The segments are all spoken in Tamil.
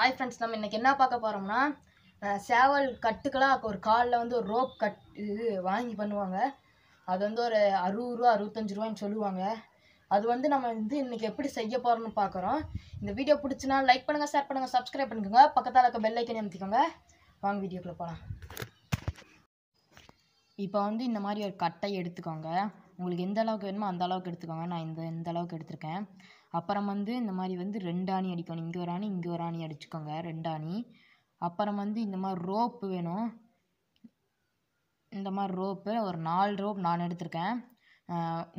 ஹாய் ஃப்ரெண்ட்ஸ் நம்ம இன்றைக்கி என்ன பார்க்க போகிறோம்னா சேவல் கட்டுக்கெல்லாம் ஒரு காலில் வந்து ஒரு ரோப் கட் இது வாங்கி பண்ணுவாங்க அது வந்து ஒரு அறுபது ரூபா அறுபத்தஞ்சு ரூபான்னு சொல்லுவாங்க அது வந்து நம்ம வந்து இன்றைக்கி எப்படி செய்ய போகிறோம்னு பார்க்குறோம் இந்த வீடியோ பிடிச்சினா லைக் பண்ணுங்கள் ஷேர் பண்ணுங்கள் சப்ஸ்கிரைப் பண்ணிக்கோங்க பக்கத்தில் இருக்க பெல் ஐக்கன் அமுத்திக்கோங்க வாங்க வீடியோக்குள்ளே போகலாம் இப்போ வந்து இந்த மாதிரி ஒரு கட்டை எடுத்துக்கோங்க உங்களுக்கு எந்த அளவுக்கு வேணுமோ அந்த அளவுக்கு எடுத்துக்கோங்க நான் இந்த இந்த அளவுக்கு எடுத்திருக்கேன் அப்புறம் வந்து இந்த மாதிரி வந்து ரெண்டு ஆணி அடிக்கணும் இங்கே ஒரு ஆணி இங்கே ஒரு ஆணி அடிச்சுக்கோங்க ரெண்டு ஆணி அப்புறம் வந்து இந்த மாதிரி ரோப்பு வேணும் இந்த மாதிரி ரோப்பு ஒரு நாலு ரோப் நான் எடுத்திருக்கேன்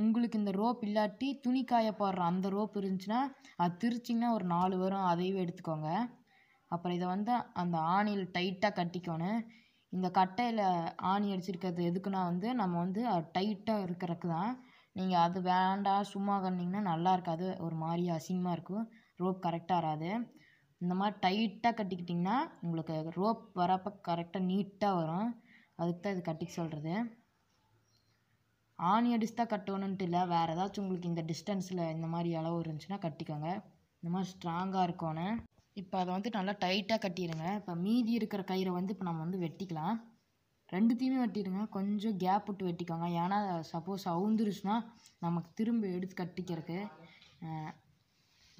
உங்களுக்கு இந்த ரோப் இல்லாட்டி துணி காய போடுற அந்த ரோப் இருந்துச்சுன்னா அது திரிச்சிங்கன்னா ஒரு நாலு வரும் அதையும் எடுத்துக்கோங்க அப்புறம் இதை வந்து அந்த ஆணியில் டைட்டாக கட்டிக்கணும் இந்த கட்டையில் ஆணி அடிச்சிருக்கிறது எதுக்குன்னா வந்து நம்ம வந்து டைட்டாக இருக்கிறக்கு தான் நீங்கள் அது வேண்டாம் சும்மா கட்டினீங்கன்னா நல்லா இருக்காது ஒரு மாதிரி அசிங்கமாக இருக்கும் ரோப் கரெக்டாக வராது இந்த மாதிரி டைட்டாக கட்டிக்கிட்டிங்கன்னா உங்களுக்கு ரோப் வரப்போ கரெக்டாக நீட்டாக வரும் அதுக்கு தான் இது கட்டிக்க சொல்கிறது ஆணி அடிச்சு தான் கட்டணுன்ட்டு இல்லை வேறு ஏதாச்சும் உங்களுக்கு இந்த டிஸ்டன்ஸில் இந்த மாதிரி அளவு இருந்துச்சுன்னா கட்டிக்கோங்க இந்த மாதிரி ஸ்ட்ராங்காக இருக்கணும் இப்போ அதை வந்து நல்லா டைட்டாக கட்டிடுங்க இப்போ மீதி இருக்கிற கயிறை வந்து இப்போ நம்ம வந்து வெட்டிக்கலாம் ரெண்டுத்தையுமே வெட்டிடுங்க கொஞ்சம் கேப் விட்டு வெட்டிக்கோங்க ஏன்னா சப்போஸ் அவுந்துருச்சுன்னா நமக்கு திரும்ப எடுத்து கட்டிக்கிறதுக்கு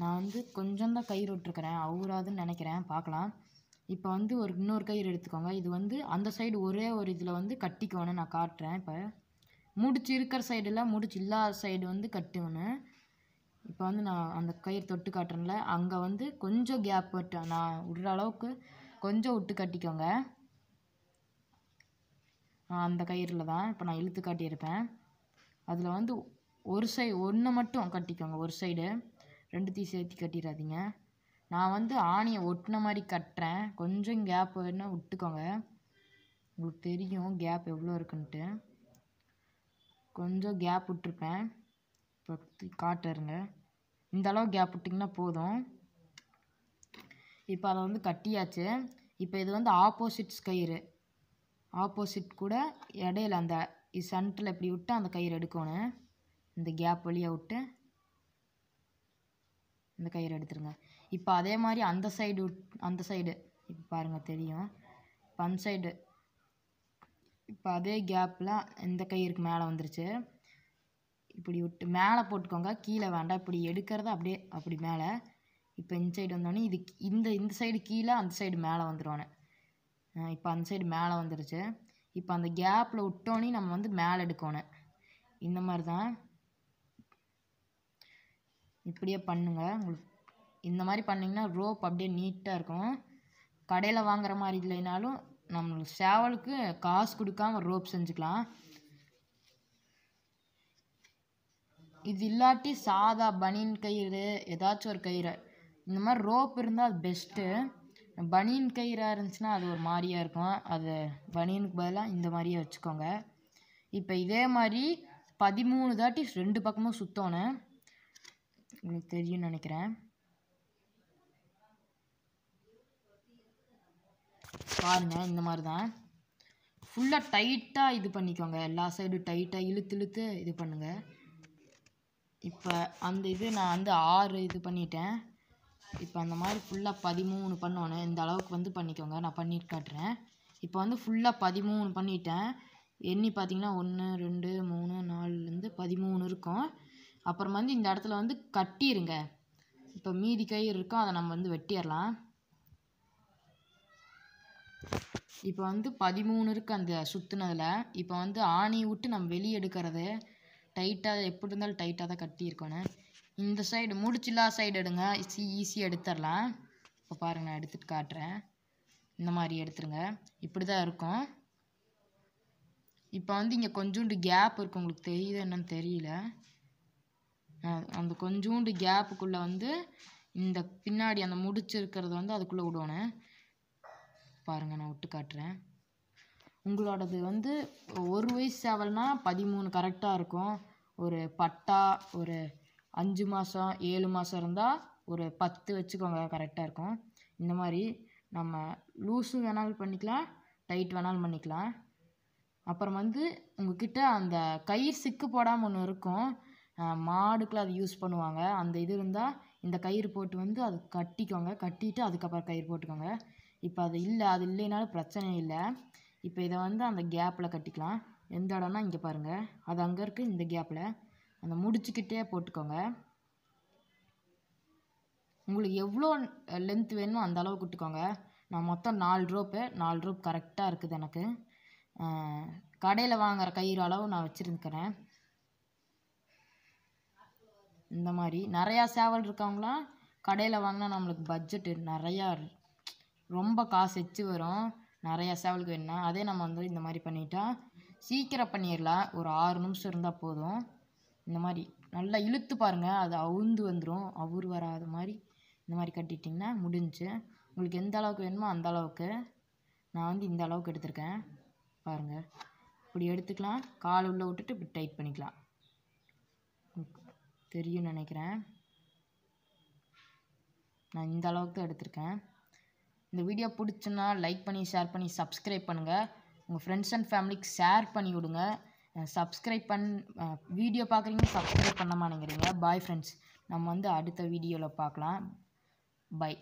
நான் வந்து கொஞ்சம் தான் கயிறு விட்டுருக்குறேன் அவுராதுன்னு நினைக்கிறேன் பார்க்கலாம் இப்போ வந்து ஒரு இன்னொரு கயிறு எடுத்துக்கோங்க இது வந்து அந்த சைடு ஒரே ஒரு இதில் வந்து கட்டிக்கணும் நான் காட்டுறேன் இப்போ முடிச்சு இருக்கிற சைடில் முடிச்சு இல்லாத சைடு வந்து கட்டிக்கணும் இப்போ வந்து நான் அந்த கயிறு தொட்டு காட்டுறேன்ல அங்கே வந்து கொஞ்சம் கேப் விட்டு நான் விடுற அளவுக்கு கொஞ்சம் விட்டு கட்டிக்கோங்க அந்த கயிறில் தான் இப்போ நான் இழுத்து காட்டியிருப்பேன் அதில் வந்து ஒரு சை ஒன்று மட்டும் கட்டிக்கோங்க ஒரு சைடு ரெண்டுத்தையும் சேர்த்து கட்டிடாதீங்க நான் வந்து ஆணியை ஒட்டின மாதிரி கட்டுறேன் கொஞ்சம் கேப் வேணும் விட்டுக்கோங்க உங்களுக்கு தெரியும் கேப் எவ்வளோ இருக்குன்ட்டு கொஞ்சம் கேப் விட்டுருப்பேன் இப்போ காட்டுறேங்க இந்த அளவு கேப் விட்டிங்கன்னா போதும் இப்போ அதை வந்து கட்டியாச்சு இப்போ இது வந்து ஆப்போசிட்ஸ் கயிறு ஆப்போசிட் கூட இடையில அந்த சென்டரில் இப்படி விட்டு அந்த கயிறு எடுக்கணும் இந்த கேப் வழியாக விட்டு இந்த கயிறு எடுத்துருங்க இப்போ அதே மாதிரி அந்த சைடு அந்த சைடு இப்போ பாருங்கள் தெரியும் இப்போ அந்த சைடு இப்போ அதே கேப்பில் இந்த கயிறுக்கு மேலே வந்துருச்சு இப்படி விட்டு மேலே போட்டுக்கோங்க கீழே வேண்டாம் இப்படி எடுக்கிறத அப்படியே அப்படி மேலே இப்போ இந்த சைடு வந்தோடனே இது இந்த இந்த சைடு கீழே அந்த சைடு மேலே வந்துடுவானே இப்போ அந்த சைடு மேலே வந்துடுச்சு இப்போ அந்த கேப்பில் விட்டோன்னே நம்ம வந்து மேலே எடுக்கணும் இந்த மாதிரி தான் இப்படியே பண்ணுங்க உங்களுக்கு இந்த மாதிரி பண்ணிங்கன்னா ரோப் அப்படியே நீட்டாக இருக்கும் கடையில் வாங்குற மாதிரி இல்லைனாலும் நம்மளுக்கு சேவலுக்கு காசு கொடுக்காம ரோப் செஞ்சுக்கலாம் இது இல்லாட்டி சாதா பனியன் கயிறு ஏதாச்சும் ஒரு கயிறு இந்த மாதிரி ரோப் இருந்தால் அது பெஸ்ட்டு பனியன் கயிறாக இருந்துச்சுன்னா அது ஒரு மாதிரியாக இருக்கும் அது பனியனுக்கு பதிலாக இந்த மாதிரியே வச்சுக்கோங்க இப்போ இதே மாதிரி பதிமூணு தாட்டி ரெண்டு பக்கமும் சுற்றணும் உங்களுக்கு தெரியும்னு நினைக்கிறேன் பாருங்க இந்த மாதிரி தான் ஃபுல்லாக டைட்டாக இது பண்ணிக்கோங்க எல்லா சைடும் டைட்டாக இழுத்து இழுத்து இது பண்ணுங்கள் இப்போ அந்த இது நான் வந்து ஆறு இது பண்ணிட்டேன் இப்போ அந்த மாதிரி ஃபுல்லாக பதிமூணு பண்ணோன்னே இந்த அளவுக்கு வந்து பண்ணிக்கோங்க நான் பண்ணிட்டு காட்டுறேன் இப்போ வந்து ஃபுல்லாக பதிமூணு பண்ணிட்டேன் எண்ணி பார்த்தீங்கன்னா ஒன்று ரெண்டு மூணு நாலுலேருந்து பதிமூணு இருக்கும் அப்புறம் வந்து இந்த இடத்துல வந்து கட்டிடுங்க இப்போ மீதி கயிறு இருக்கும் அதை நம்ம வந்து வெட்டிடலாம் இப்போ வந்து பதிமூணு இருக்குது அந்த சுற்றுனதில் இப்போ வந்து ஆணி விட்டு நம்ம வெளியே எடுக்கிறது டைட்டாக எப்படி இருந்தாலும் டைட்டாக தான் கட்டியிருக்கணும் இந்த சைடு முடிச்சில்லா சைடு எடுங்க ஈஸி ஈஸியாக எடுத்துடலாம் இப்போ பாருங்கள் எடுத்துட்டு காட்டுறேன் இந்த மாதிரி எடுத்துருங்க இப்படி தான் இருக்கும் இப்போ வந்து இங்கே கொஞ்சோண்டு கேப் இருக்குது உங்களுக்கு தெரியுது என்னன்னு தெரியல அந்த கொஞ்சோண்டு கேப்புக்குள்ளே வந்து இந்த பின்னாடி அந்த முடிச்சு இருக்கிறத வந்து அதுக்குள்ளே விடணும் பாருங்கள் நான் விட்டு காட்டுறேன் உங்களோடது வந்து ஒரு வயசு சேவல்னால் பதிமூணு கரெக்டாக இருக்கும் ஒரு பட்டா ஒரு அஞ்சு மாதம் ஏழு மாதம் இருந்தால் ஒரு பத்து வச்சுக்கோங்க கரெக்டாக இருக்கும் இந்த மாதிரி நம்ம லூஸு வேணாலும் பண்ணிக்கலாம் டைட் வேணாலும் பண்ணிக்கலாம் அப்புறம் வந்து உங்ககிட்ட அந்த கயிறு சிக்கு போடாமல் ஒன்று இருக்கும் மாடுக்கெலாம் அது யூஸ் பண்ணுவாங்க அந்த இது இருந்தால் இந்த கயிறு போட்டு வந்து அது கட்டிக்கோங்க கட்டிட்டு அதுக்கப்புறம் கயிறு போட்டுக்கோங்க இப்போ அது இல்லை அது இல்லைனாலும் பிரச்சனை இல்லை இப்போ இதை வந்து அந்த கேப்பில் கட்டிக்கலாம் எந்த இடம்னா இங்கே பாருங்கள் அது அங்கே இருக்குது இந்த கேப்பில் அந்த முடிச்சுக்கிட்டே போட்டுக்கோங்க உங்களுக்கு எவ்வளோ லென்த் வேணுமோ அந்த அளவுக்கு விட்டுக்கோங்க நான் மொத்தம் நாலு ரோப்பு நாலு ரோப் கரெக்டாக இருக்குது எனக்கு கடையில் வாங்குகிற கயிறு அளவு நான் வச்சுருக்கிறேன் இந்த மாதிரி நிறையா சேவல் இருக்கவங்களாம் கடையில் வாங்கினா நம்மளுக்கு பட்ஜெட்டு நிறையா ரொம்ப காசு எச்சு வரும் நிறையா சேவலுக்கு வேணும்னா அதே நம்ம வந்து இந்த மாதிரி பண்ணிட்டா சீக்கிரம் பண்ணிடலாம் ஒரு ஆறு நிமிஷம் இருந்தால் போதும் இந்த மாதிரி நல்லா இழுத்து பாருங்கள் அது அவுந்து வந்துடும் அவுர் வராத மாதிரி இந்த மாதிரி கட்டிட்டிங்கன்னா முடிஞ்சு உங்களுக்கு எந்த அளவுக்கு வேணுமோ அந்த அளவுக்கு நான் வந்து இந்த அளவுக்கு எடுத்திருக்கேன் பாருங்கள் இப்படி எடுத்துக்கலாம் கால் உள்ளே விட்டுட்டு இப்படி டைட் பண்ணிக்கலாம் தெரியும் நினைக்கிறேன் நான் இந்த அளவுக்கு தான் எடுத்திருக்கேன் இந்த வீடியோ பிடிச்சுன்னா லைக் பண்ணி ஷேர் பண்ணி சப்ஸ்கிரைப் பண்ணுங்கள் உங்கள் ஃப்ரெண்ட்ஸ் அண்ட் ஃபேமிலிக்கு ஷேர் பண்ணி விடுங்க சப்ஸ்கிரைப் பண் வீடியோ பார்க்குறீங்க சப்ஸ்கிரைப் பண்ண மாட்டேங்கிறீங்க பாய் ஃப்ரெண்ட்ஸ் நம்ம வந்து அடுத்த வீடியோவில் பார்க்கலாம் பை